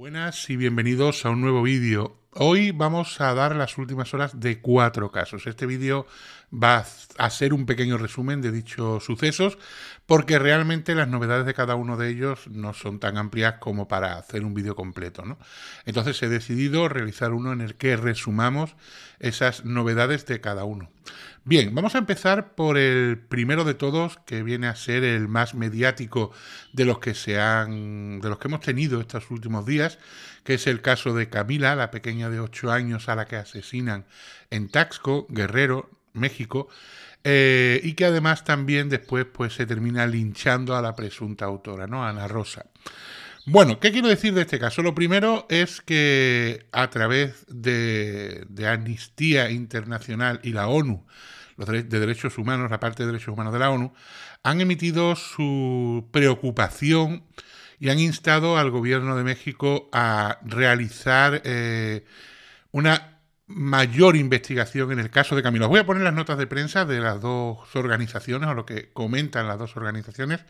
Buenas y bienvenidos a un nuevo vídeo. Hoy vamos a dar las últimas horas de cuatro casos. Este vídeo va a ser un pequeño resumen de dichos sucesos porque realmente las novedades de cada uno de ellos no son tan amplias como para hacer un vídeo completo. ¿no? Entonces he decidido realizar uno en el que resumamos esas novedades de cada uno. Bien, vamos a empezar por el primero de todos, que viene a ser el más mediático de los que se han, de los que hemos tenido estos últimos días, que es el caso de Camila, la pequeña de 8 años a la que asesinan en Taxco, Guerrero, México, eh, y que además también después pues, se termina linchando a la presunta autora, ¿no? Ana Rosa. Bueno, ¿qué quiero decir de este caso? Lo primero es que a través de, Amnistía Internacional y la ONU, los derechos humanos, la parte de derechos humanos de la ONU, han emitido su preocupación y han instado al gobierno de México a realizar eh, una mayor investigación en el caso de Camila. Os voy a poner las notas de prensa de las dos organizaciones o lo que comentan las dos organizaciones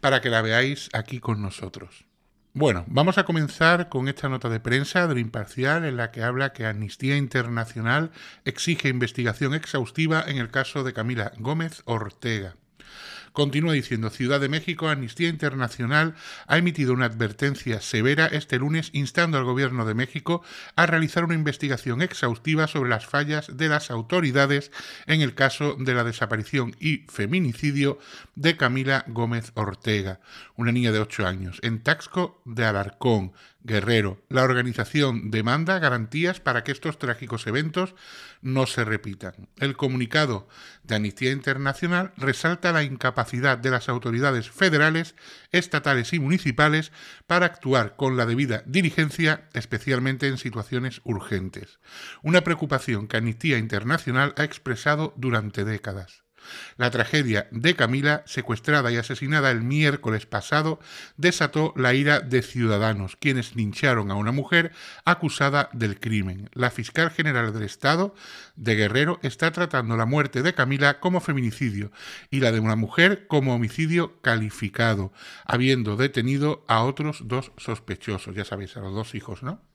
para que la veáis aquí con nosotros. Bueno, vamos a comenzar con esta nota de prensa del Imparcial en la que habla que Amnistía Internacional exige investigación exhaustiva en el caso de Camila Gómez Ortega. Continúa diciendo, Ciudad de México, Amnistía Internacional ha emitido una advertencia severa este lunes instando al Gobierno de México a realizar una investigación exhaustiva sobre las fallas de las autoridades en el caso de la desaparición y feminicidio de Camila Gómez Ortega, una niña de 8 años, en Taxco de Alarcón, Guerrero. La organización demanda garantías para que estos trágicos eventos no se repitan. El comunicado de Amnistía Internacional resalta la incapacidad de las autoridades federales, estatales y municipales para actuar con la debida diligencia, especialmente en situaciones urgentes. Una preocupación que Amnistía Internacional ha expresado durante décadas. La tragedia de Camila, secuestrada y asesinada el miércoles pasado, desató la ira de ciudadanos, quienes lincharon a una mujer acusada del crimen. La fiscal general del Estado de Guerrero está tratando la muerte de Camila como feminicidio y la de una mujer como homicidio calificado, habiendo detenido a otros dos sospechosos. Ya sabéis, a los dos hijos, ¿no?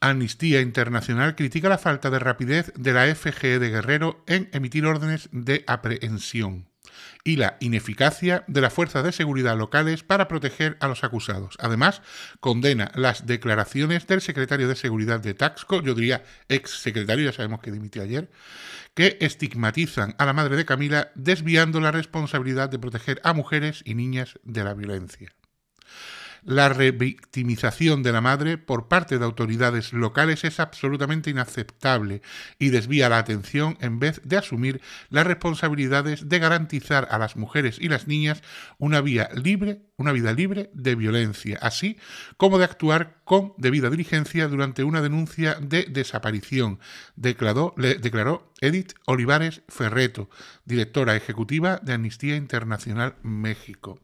Amnistía Internacional critica la falta de rapidez de la FGE de Guerrero en emitir órdenes de aprehensión y la ineficacia de las fuerzas de seguridad locales para proteger a los acusados. Además, condena las declaraciones del secretario de Seguridad de Taxco, yo diría ex secretario, ya sabemos que dimitió ayer, que estigmatizan a la madre de Camila desviando la responsabilidad de proteger a mujeres y niñas de la violencia la revictimización de la madre por parte de autoridades locales es absolutamente inaceptable y desvía la atención en vez de asumir las responsabilidades de garantizar a las mujeres y las niñas una vía libre, una vida libre de violencia, así como de actuar con debida diligencia durante una denuncia de desaparición, declaró, declaró Edith Olivares Ferreto, directora ejecutiva de Amnistía Internacional México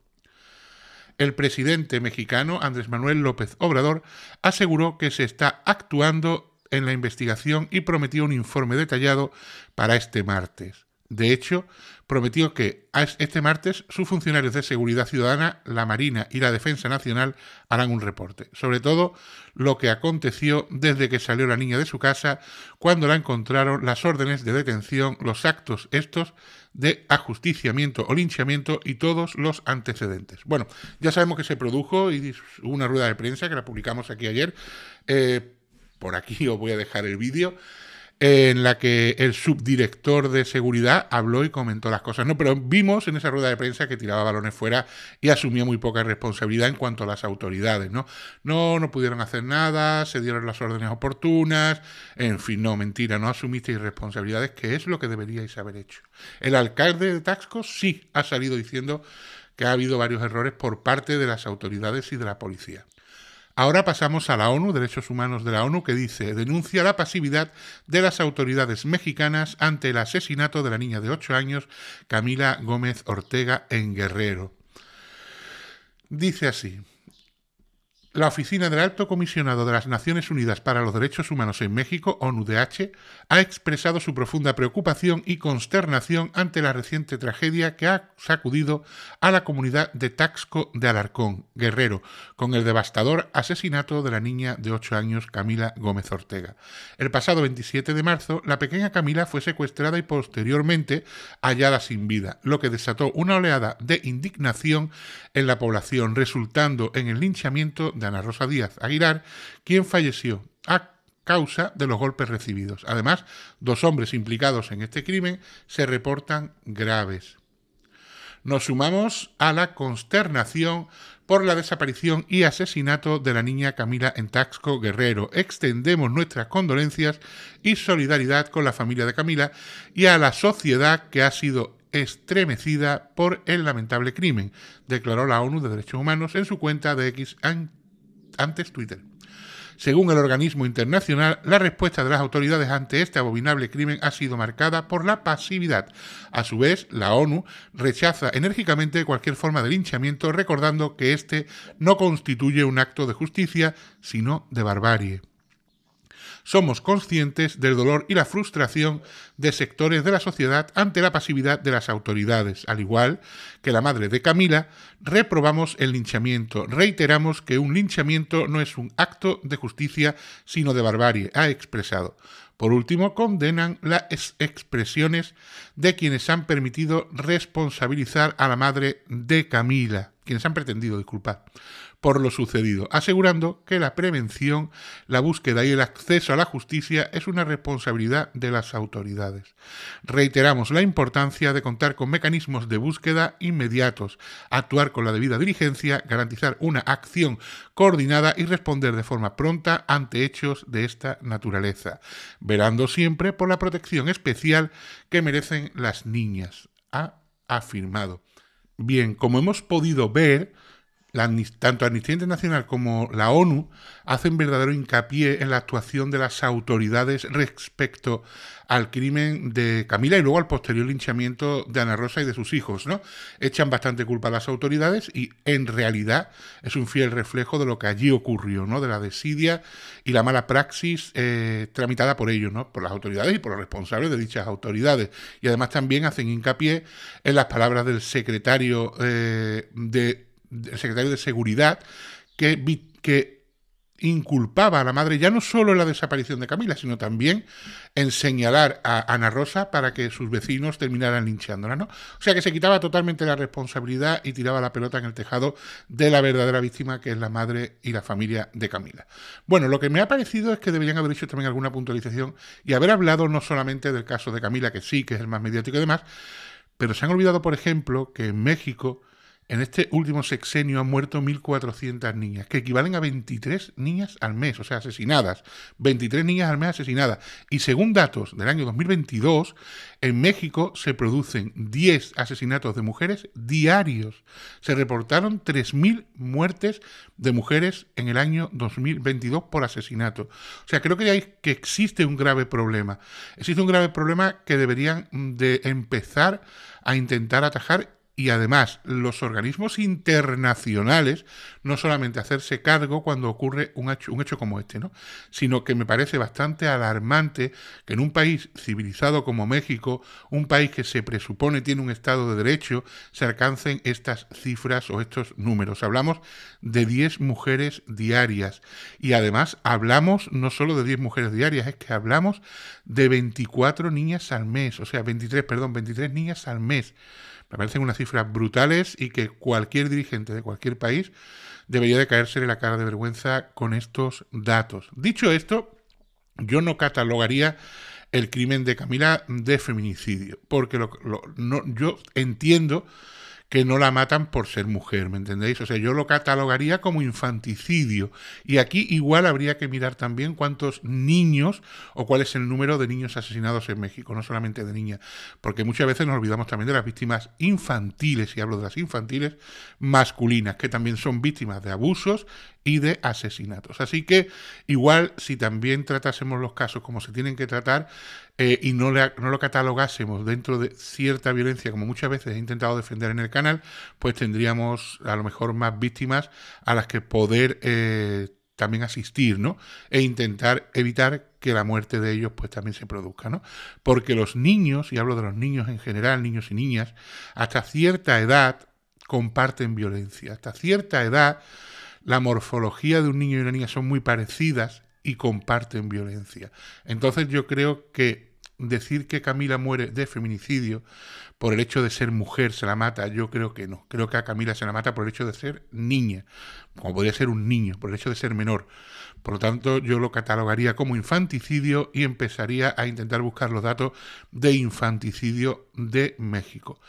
el presidente mexicano Andrés Manuel López Obrador aseguró que se está actuando en la investigación y prometió un informe detallado para este martes. De hecho, prometió que este martes sus funcionarios de seguridad ciudadana, la Marina y la Defensa Nacional harán un reporte, sobre todo lo que aconteció desde que salió la niña de su casa, cuando la encontraron, las órdenes de detención, los actos estos de ajusticiamiento o linchamiento y todos los antecedentes. Bueno, ya sabemos que se produjo y hubo una rueda de prensa que la publicamos aquí ayer. Eh, por aquí os voy a dejar el vídeo en la que el subdirector de seguridad habló y comentó las cosas. No, pero vimos en esa rueda de prensa que tiraba balones fuera y asumía muy poca responsabilidad en cuanto a las autoridades, ¿no? No, no pudieron hacer nada, se dieron las órdenes oportunas, en fin, no, mentira, no asumisteis responsabilidades, que es lo que deberíais haber hecho. El alcalde de Taxco sí ha salido diciendo que ha habido varios errores por parte de las autoridades y de la policía. Ahora pasamos a la ONU, Derechos Humanos de la ONU, que dice, denuncia la pasividad de las autoridades mexicanas ante el asesinato de la niña de 8 años, Camila Gómez Ortega, en Guerrero. Dice así, la Oficina del Alto Comisionado de las Naciones Unidas para los Derechos Humanos en México, ONUDH, ha expresado su profunda preocupación y consternación ante la reciente tragedia que ha sacudido a la comunidad de Taxco de Alarcón, Guerrero, con el devastador asesinato de la niña de 8 años Camila Gómez Ortega. El pasado 27 de marzo, la pequeña Camila fue secuestrada y posteriormente hallada sin vida, lo que desató una oleada de indignación en la población, resultando en el linchamiento de Ana Rosa Díaz Aguilar, quien falleció a causa de los golpes recibidos. Además, dos hombres implicados en este crimen se reportan graves. Nos sumamos a la consternación por la desaparición y asesinato de la niña Camila en Entaxco Guerrero. Extendemos nuestras condolencias y solidaridad con la familia de Camila y a la sociedad que ha sido estremecida por el lamentable crimen, declaró la ONU de Derechos Humanos en su cuenta de X antes Twitter. Según el organismo internacional, la respuesta de las autoridades ante este abominable crimen ha sido marcada por la pasividad. A su vez, la ONU rechaza enérgicamente cualquier forma de linchamiento, recordando que este no constituye un acto de justicia, sino de barbarie somos conscientes del dolor y la frustración de sectores de la sociedad ante la pasividad de las autoridades. Al igual que la madre de Camila, reprobamos el linchamiento. Reiteramos que un linchamiento no es un acto de justicia, sino de barbarie, ha expresado. Por último, condenan las expresiones de quienes han permitido responsabilizar a la madre de Camila, quienes han pretendido, disculpar, por lo sucedido, asegurando que la prevención, la búsqueda y el acceso a la justicia es una responsabilidad de las autoridades. Reiteramos la importancia de contar con mecanismos de búsqueda inmediatos, actuar con la debida diligencia, garantizar una acción coordinada y responder de forma pronta ante hechos de esta naturaleza, velando siempre por la protección especial que merecen las niñas, ha afirmado. Bien, como hemos podido ver, tanto Amnistía Internacional como la ONU hacen verdadero hincapié en la actuación de las autoridades respecto al crimen de Camila y luego al posterior linchamiento de Ana Rosa y de sus hijos, ¿no? Echan bastante culpa a las autoridades y en realidad es un fiel reflejo de lo que allí ocurrió, ¿no? De la desidia y la mala praxis eh, tramitada por ellos, ¿no? Por las autoridades y por los responsables de dichas autoridades. Y además también hacen hincapié en las palabras del secretario eh, de el secretario de Seguridad, que, inculpaba a la madre ya no solo en la desaparición de Camila, sino también en señalar a Ana Rosa para que sus vecinos terminaran linchándola, ¿no? O sea que se quitaba totalmente la responsabilidad y tiraba la pelota en el tejado de la verdadera víctima, que es la madre y la familia de Camila. Bueno, lo que me ha parecido es que deberían haber hecho también alguna puntualización y haber hablado no solamente del caso de Camila, que sí, que es el más mediático y demás, pero se han olvidado, por ejemplo, que en México en este último sexenio han muerto 1.400 niñas, que equivalen a 23 niñas al mes, o sea, asesinadas. 23 niñas al mes asesinadas. Y según datos del año 2022, en México se producen 10 asesinatos de mujeres diarios. Se reportaron 3.000 muertes de mujeres en el año 2022 por asesinato. O sea, creo que, hay, que existe un grave problema. Existe un grave problema que deberían de empezar a intentar atajar y además los organismos internacionales no solamente hacerse cargo cuando ocurre un hecho, como este, ¿no? sino que me parece bastante alarmante que en un país civilizado como México, un país que se presupone tiene un Estado de Derecho, se alcancen estas cifras o estos números. Hablamos de 10 mujeres diarias y además hablamos no solo de 10 mujeres diarias, es que hablamos de 24 niñas al mes, o sea, 23, perdón, 23 niñas al mes. Me parecen cifras brutales y que cualquier dirigente de cualquier país debería de caérsele la cara de vergüenza con estos datos. Dicho esto, yo no catalogaría el crimen de Camila de feminicidio, porque lo, no, yo entiendo que no la matan por ser mujer, ¿me entendéis? O sea, yo lo catalogaría como infanticidio. Y aquí igual habría que mirar también cuántos niños o cuál es el número de niños asesinados en México, no solamente de niñas, porque muchas veces nos olvidamos también de las víctimas infantiles, y hablo de las infantiles masculinas, que también son víctimas de abusos, y de asesinatos. Así que igual si también tratásemos los casos como se tienen que tratar eh, y no, lo catalogásemos dentro de cierta violencia, como muchas veces he intentado defender en el canal, pues tendríamos a lo mejor más víctimas a las que poder eh, también asistir, ¿no? E intentar evitar que la muerte de ellos pues también se produzca, ¿no? Porque los niños, y hablo de los niños en general, niños y niñas, hasta cierta edad comparten violencia, hasta cierta edad la morfología de un niño y una niña son muy parecidas y comparten violencia. Entonces yo creo que decir que Camila muere de feminicidio por el hecho de ser mujer se la mata, yo creo que no. Creo que a Camila se la mata por el hecho de ser niña, como podría ser un niño, por el hecho de ser menor. Por lo tanto, yo lo catalogaría como infanticidio y empezaría a intentar buscar los datos de infanticidio de México.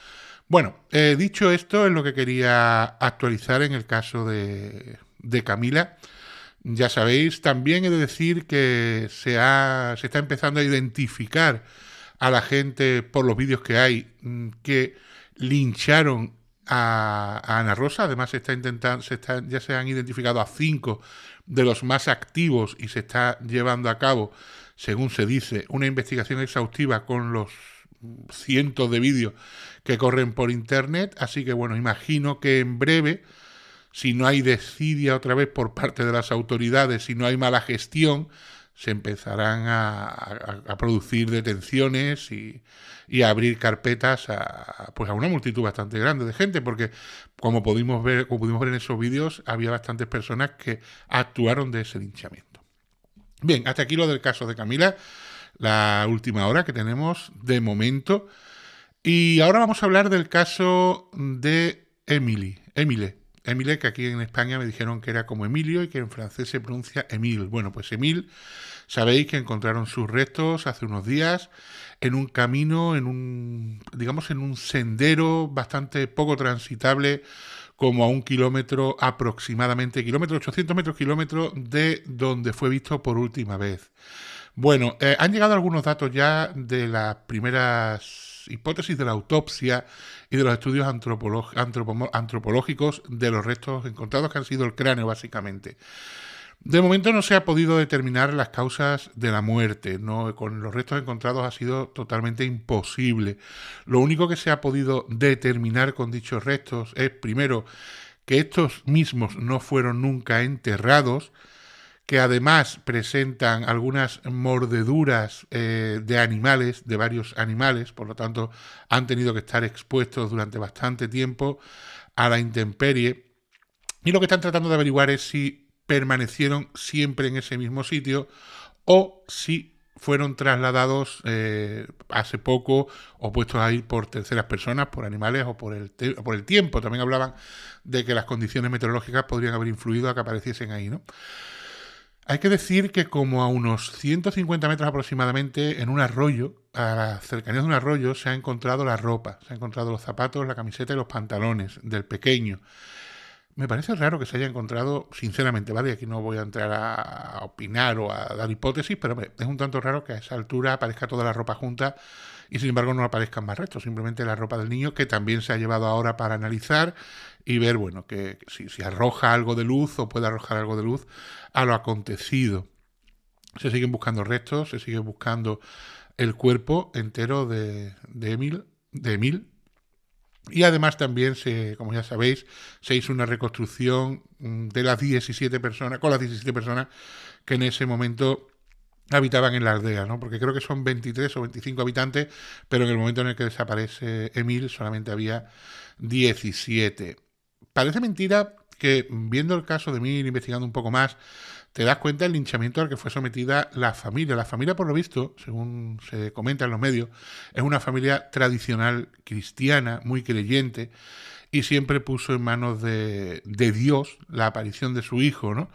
Bueno, eh, dicho esto, es lo que quería actualizar en el caso de, Camila. Ya sabéis, también he de decir que se, está empezando a identificar a la gente por los vídeos que hay mm, que lincharon a, Ana Rosa. Además, está ya se han identificado a cinco de los más activos y se está llevando a cabo, según se dice, una investigación exhaustiva con los cientos de vídeos que corren por internet. Así que bueno, imagino que en breve, si no hay desidia otra vez por parte de las autoridades, si no hay mala gestión, se empezarán a, producir detenciones y, a abrir carpetas a, pues a una multitud bastante grande de gente, porque como pudimos ver, como pudimos ver en esos vídeos, había bastantes personas que actuaron de ese linchamiento. Bien, hasta aquí lo del caso de Camila, la última hora que tenemos de momento. Y ahora vamos a hablar del caso de Emily, Emily Emile, que aquí en España me dijeron que era como Emilio y que en francés se pronuncia Emil. Bueno, pues Emil, sabéis que encontraron sus restos hace unos días en un camino, en un, digamos, en un sendero bastante poco transitable, como a un kilómetro aproximadamente, kilómetro, 800 metros, kilómetro de donde fue visto por última vez. Bueno, eh, han llegado algunos datos ya de las primeras hipótesis de la autopsia y de los estudios antropológicos de los restos encontrados, que han sido el cráneo básicamente. De momento no se ha podido determinar las causas de la muerte, con los restos encontrados ha sido totalmente imposible. Lo único que se ha podido determinar con dichos restos es, primero, que estos mismos no fueron nunca enterrados, que además presentan algunas mordeduras eh, de animales, de varios animales, por lo tanto han tenido que estar expuestos durante bastante tiempo a la intemperie. Y lo que están tratando de averiguar es si permanecieron siempre en ese mismo sitio o si fueron trasladados eh, hace poco o puestos ahí por terceras personas, por animales o por el, por el tiempo. También hablaban de que las condiciones meteorológicas podrían haber influido a que apareciesen ahí, ¿no? Hay que decir que como a unos 150 metros aproximadamente, en un arroyo, a la cercanías de un arroyo, se ha encontrado la ropa, se han encontrado los zapatos, la camiseta y los pantalones del pequeño. Me parece raro que se haya encontrado, sinceramente, ¿vale? Aquí no voy a entrar a, opinar o a dar hipótesis, pero es un tanto raro que a esa altura aparezca toda la ropa junta y sin embargo no aparezcan más restos, simplemente la ropa del niño que también se ha llevado ahora para analizar y ver, bueno, que si, arroja algo de luz o puede arrojar algo de luz a lo acontecido. Se siguen buscando restos, se sigue buscando el cuerpo entero de, Emil, de Emil. Y además también, se, como ya sabéis, se hizo una reconstrucción de las 17 personas, con las 17 personas que en ese momento habitaban en la aldea, ¿no? Porque creo que son 23 o 25 habitantes, pero en el momento en el que desaparece Emil solamente había 17. Parece mentira que viendo el caso de mí investigando un poco más, te das cuenta del linchamiento al que fue sometida la familia. La familia, por lo visto, según se comenta en los medios, es una familia tradicional cristiana, muy creyente, y siempre puso en manos de, Dios la aparición de su hijo, ¿no?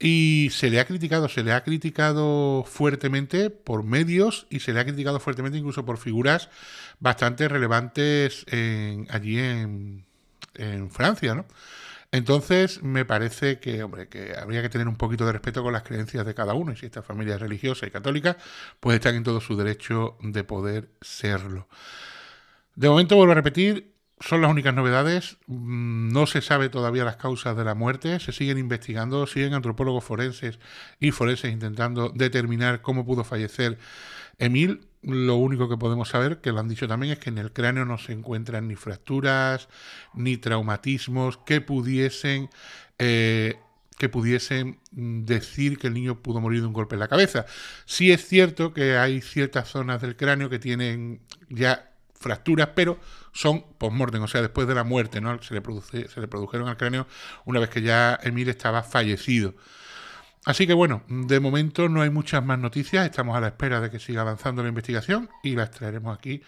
Y se le ha criticado, se le ha criticado fuertemente por medios y se le ha criticado fuertemente incluso por figuras bastante relevantes allí en, en Francia, ¿no? Entonces, me parece que, hombre, que habría que tener un poquito de respeto con las creencias de cada uno, y si esta familia es religiosa y católica, pues están en todo su derecho de poder serlo. De momento, vuelvo a repetir, son las únicas novedades, mm, no se sabe todavía las causas de la muerte, se siguen investigando, siguen antropólogos forenses y forenses intentando determinar cómo pudo fallecer Emil, lo único que podemos saber, que lo han dicho también, es que en el cráneo no se encuentran ni fracturas, ni traumatismos que pudiesen, eh, que pudiesen mm, decir que el niño pudo morir de un golpe en la cabeza. Sí es cierto que hay ciertas zonas del cráneo que tienen ya fracturas, pero son post o sea, después de la muerte, ¿no? Se le, produce, se le produjeron al cráneo una vez que ya Emil estaba fallecido. Así que bueno, de momento no hay muchas más noticias, estamos a la espera de que siga avanzando la investigación y las traeremos aquí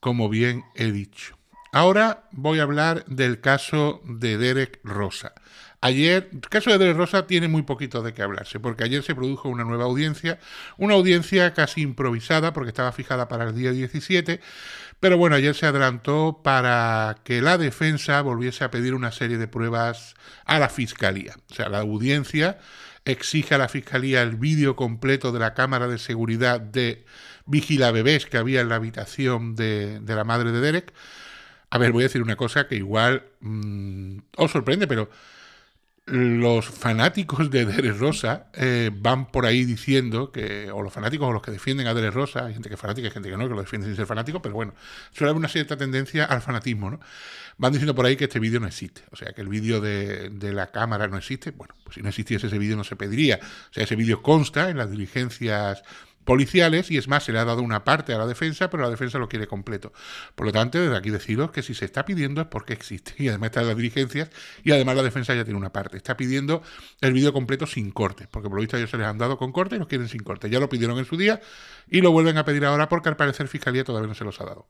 como bien he dicho. Ahora voy a hablar del caso de Derek Rosa. Ayer, el caso de Derek Rosa tiene muy poquito de qué hablarse, porque ayer se produjo una nueva audiencia, una audiencia casi improvisada, porque estaba fijada para el día 17, pero bueno, ayer se adelantó para que la defensa volviese a pedir una serie de pruebas a la fiscalía. O sea, la audiencia exige a la Fiscalía el vídeo completo de la cámara de seguridad de Vigila Bebés que había en la habitación de, de la madre de Derek. A ver, voy a decir una cosa que igual mm, os sorprende, pero los fanáticos de Deres Rosa eh, van por ahí diciendo que, o los fanáticos o los que defienden a Rosa, hay gente que es fanática, hay gente que no, que lo defiende sin ser fanático, pero bueno, suele haber una cierta tendencia al fanatismo, ¿no? Van diciendo por ahí que este vídeo no existe, o sea, que el vídeo de, de, la cámara no existe, bueno, pues si no existiese ese vídeo no se pediría, o sea, ese vídeo consta en las diligencias policiales y es más, se le ha dado una parte a la defensa, pero la defensa lo quiere completo. Por lo tanto, desde aquí deciros que si se está pidiendo es porque existe y además está las dirigencias y además la defensa ya tiene una parte. Está pidiendo el vídeo completo sin cortes, porque por lo visto ellos se les han dado con corte y los quieren sin corte. Ya lo pidieron en su día y lo vuelven a pedir ahora porque al parecer Fiscalía todavía no se los ha dado.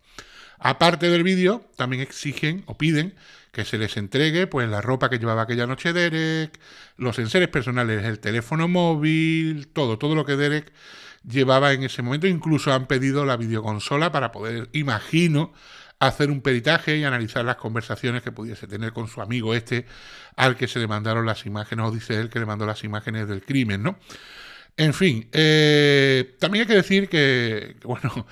Aparte del vídeo, también exigen o piden que se les entregue pues la ropa que llevaba aquella noche Derek, los enseres personales, el teléfono móvil, todo, todo lo que Derek llevaba en ese momento. Incluso han pedido la videoconsola para poder, imagino, hacer un peritaje y analizar las conversaciones que pudiese tener con su amigo este, al que se le mandaron las imágenes, o dice él que le mandó las imágenes del crimen, ¿no? En fin, eh, también hay que decir que, bueno,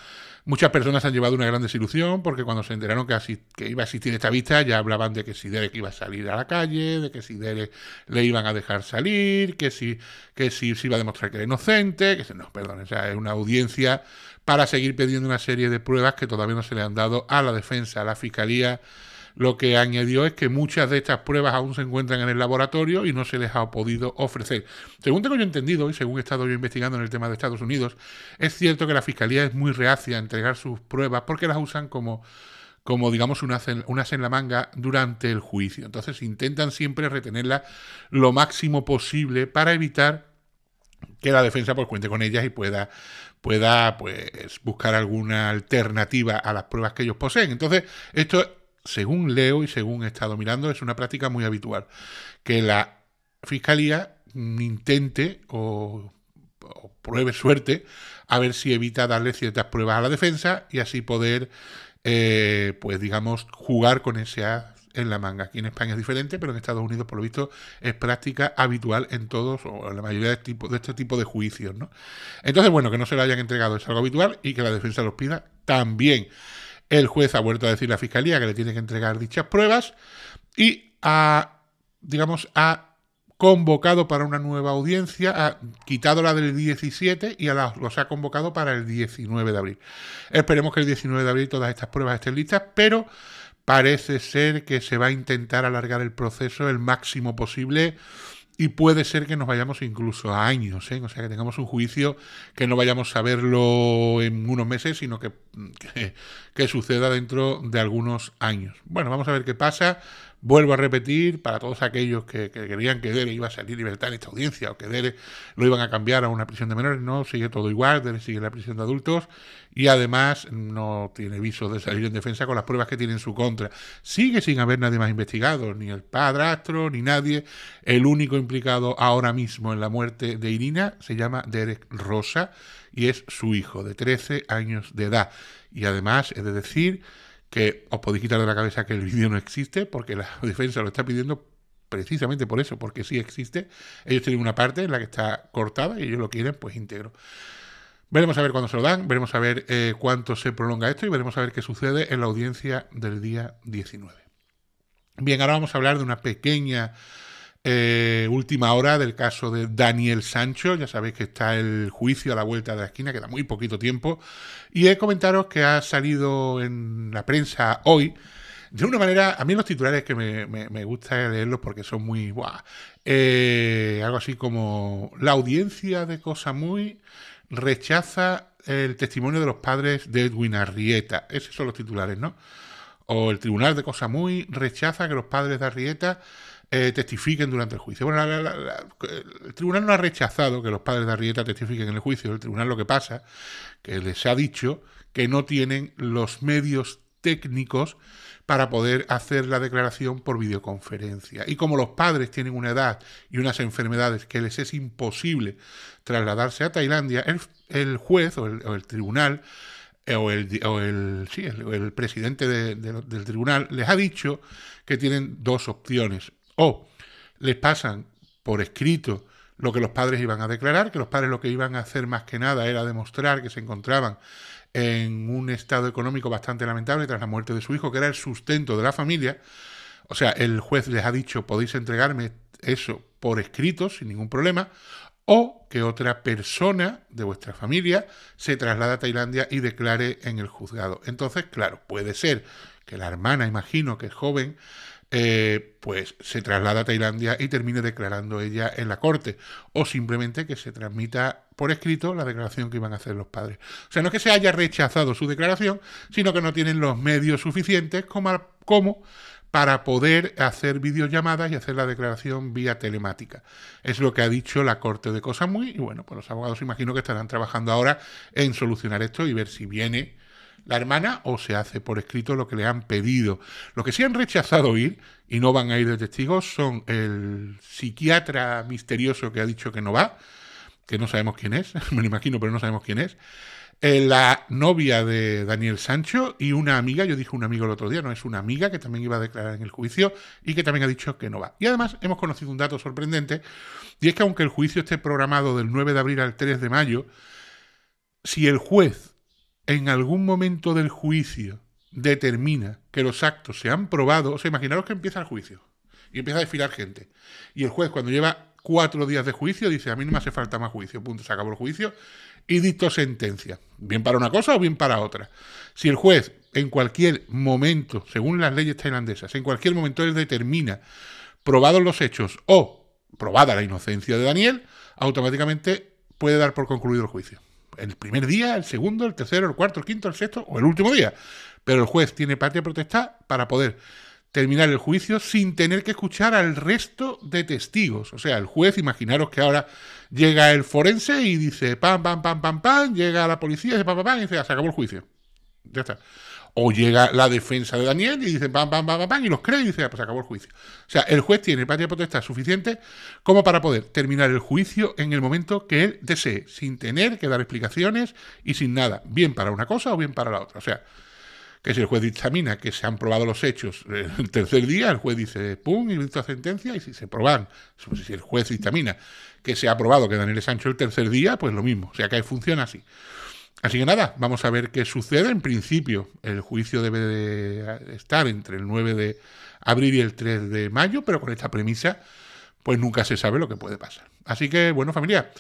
Muchas personas han llevado una gran desilusión porque cuando se enteraron que, que iba a existir esta vista ya hablaban de que si Derek iba a salir a la calle, de que si Derek le iban a dejar salir, que si, que si se iba a demostrar que era inocente, que se, no, perdón, es una audiencia para seguir pidiendo una serie de pruebas que todavía no se le han dado a la defensa, a la fiscalía lo que añadió es que muchas de estas pruebas aún se encuentran en el laboratorio y no se les ha podido ofrecer. Según tengo yo entendido y según he estado yo investigando en el tema de Estados Unidos, es cierto que la Fiscalía es muy reacia a entregar sus pruebas porque las usan como como digamos una unas en la manga durante el juicio. Entonces intentan siempre retenerlas lo máximo posible para evitar que la defensa pues, cuente con ellas y pueda, pueda pues, buscar alguna alternativa a las pruebas que ellos poseen. Entonces, esto según leo y según he estado mirando, es una práctica muy habitual, que la fiscalía intente o, pruebe suerte a ver si evita darle ciertas pruebas a la defensa y así poder, eh, pues digamos, jugar con ese en la manga. Aquí en España es diferente, pero en Estados Unidos, por lo visto, es práctica habitual en todos o en la mayoría de, de este tipo de juicios. ¿no? Entonces, bueno, que no se lo hayan entregado es algo habitual y que la defensa los pida también. El juez ha vuelto a decir a la fiscalía que le tiene que entregar dichas pruebas y ha, digamos, ha convocado para una nueva audiencia, ha quitado la del 17 y los ha convocado para el 19 de abril. Esperemos que el 19 de abril todas estas pruebas estén listas, pero parece ser que se va a intentar alargar el proceso el máximo posible y puede ser que nos vayamos incluso a años, ¿eh? o sea, que tengamos un juicio que no vayamos a verlo en unos meses, sino que, que, que suceda dentro de algunos años. Bueno, vamos a ver qué pasa. Vuelvo a repetir, para todos aquellos que, creían querían que Dere iba a salir libertad en esta audiencia o que Dere lo iban a cambiar a una prisión de menores, no, sigue todo igual, Dere sigue la prisión de adultos y además no tiene visos de salir en defensa con las pruebas que tiene en su contra. Sigue sin haber nadie más investigado, ni el padrastro, ni nadie. El único implicado ahora mismo en la muerte de Irina se llama Derek Rosa y es su hijo de 13 años de edad. Y además, es de decir, que os podéis quitar de la cabeza que el vídeo no existe, porque la defensa lo está pidiendo precisamente por eso, porque sí existe. Ellos tienen una parte en la que está cortada y ellos lo quieren pues íntegro. Veremos a ver cuándo se lo dan, veremos a ver eh, cuánto se prolonga esto y veremos a ver qué sucede en la audiencia del día 19. Bien, ahora vamos a hablar de una pequeña eh, última hora del caso de Daniel Sancho. Ya sabéis que está el juicio a la vuelta de la esquina, queda muy poquito tiempo. Y he comentaros que ha salido en la prensa hoy. De una manera, a mí los titulares que me, gusta leerlos porque son muy. Buah, eh, algo así como. La audiencia de Cosa Muy rechaza el testimonio de los padres de Edwin Arrieta. Esos son los titulares, ¿no? O el tribunal de Cosa Muy rechaza que los padres de Arrieta eh, testifiquen durante el juicio. Bueno, el tribunal no ha rechazado que los padres de Arrieta testifiquen en el juicio. El tribunal lo que pasa, que les ha dicho que no tienen los medios técnicos para poder hacer la declaración por videoconferencia. Y como los padres tienen una edad y unas enfermedades que les es imposible trasladarse a Tailandia, el, juez o el, tribunal o el, eh, el, sí, el, presidente del tribunal les ha dicho que tienen dos opciones. O les pasan por escrito lo que los padres iban a declarar, que los padres lo que iban a hacer más que nada era demostrar que se encontraban en un estado económico bastante lamentable tras la muerte de su hijo, que era el sustento de la familia. O sea, el juez les ha dicho, podéis entregarme eso por escrito, sin ningún problema, o que otra persona de vuestra familia se traslade a Tailandia y declare en el juzgado. Entonces, claro, puede ser que la hermana, imagino que es joven, eh, pues se traslada a Tailandia y termine declarando ella en la corte. O simplemente que se transmita por escrito la declaración que iban a hacer los padres. O sea, no es que se haya rechazado su declaración, sino que no tienen los medios suficientes como, como para poder hacer videollamadas y hacer la declaración vía telemática. Es lo que ha dicho la Corte de Cosa Muy y bueno, pues los abogados imagino que estarán trabajando ahora en solucionar esto y ver si viene la hermana o se hace por escrito lo que le han pedido. lo que sí han rechazado ir y no van a ir de testigos son el psiquiatra misterioso que ha dicho que no va, que no sabemos quién es, me lo imagino, pero no sabemos quién es, eh, la novia de Daniel Sancho y una amiga, yo dije un amigo el otro día, no es una amiga que también iba a declarar en el juicio y que también ha dicho que no va. Y además hemos conocido un dato sorprendente, y es que aunque el juicio esté programado del 9 de abril al 3 de mayo, si el juez en algún momento del juicio determina que los actos se han probado, o sea, imaginaros que empieza el juicio y empieza a desfilar gente. Y el juez, cuando lleva cuatro días de juicio, dice, a mí no me hace falta más juicio, punto, se acabó el juicio, y dictó sentencia, bien para una cosa o bien para otra. Si el juez en cualquier momento, según las leyes tailandesas, en cualquier momento él determina probados los hechos o probada la inocencia de Daniel, automáticamente puede dar por concluido el juicio el primer día, el segundo, el tercero, el cuarto, el quinto, el sexto o el último día. Pero el juez tiene parte de protestar para poder terminar el juicio sin tener que escuchar al resto de testigos. O sea, el juez, imaginaros que ahora llega el forense y dice pam, pam, pam, pam, pam, llega la policía, dice pam, pam, pam, y dice, se acabó el juicio. Ya está. O llega la defensa de Daniel y dice pam, pam, pam, pam, y los cree y dice, ah, pues acabó el juicio. O sea, el juez tiene patria potestad suficiente como para poder terminar el juicio en el momento que él desee, sin tener que dar explicaciones y sin nada, bien para una cosa o bien para la otra. O sea, que si el juez dictamina que se han probado los hechos eh, el tercer día, el juez dice pum y dicta sentencia, y si se proban, pues, si el juez dictamina que se ha probado que Daniel es el tercer día, pues lo mismo. O sea que funciona así. Así que nada, vamos a ver qué sucede. En principio, el juicio debe de estar entre el 9 de abril y el 3 de mayo, pero con esta premisa, pues nunca se sabe lo que puede pasar. Así que, bueno, familia,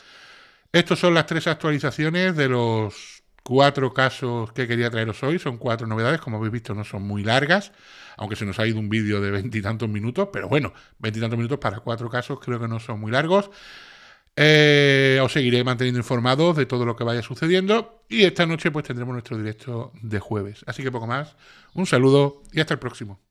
estas son las tres actualizaciones de los cuatro casos que quería traeros hoy. Son cuatro novedades, como habéis visto, no son muy largas, aunque se nos ha ido un vídeo de veintitantos minutos, pero bueno, veintitantos minutos para cuatro casos creo que no son muy largos. Eh, os seguiré manteniendo informados de todo lo que vaya sucediendo y esta noche pues tendremos nuestro directo de jueves. Así que poco más, un saludo y hasta el próximo.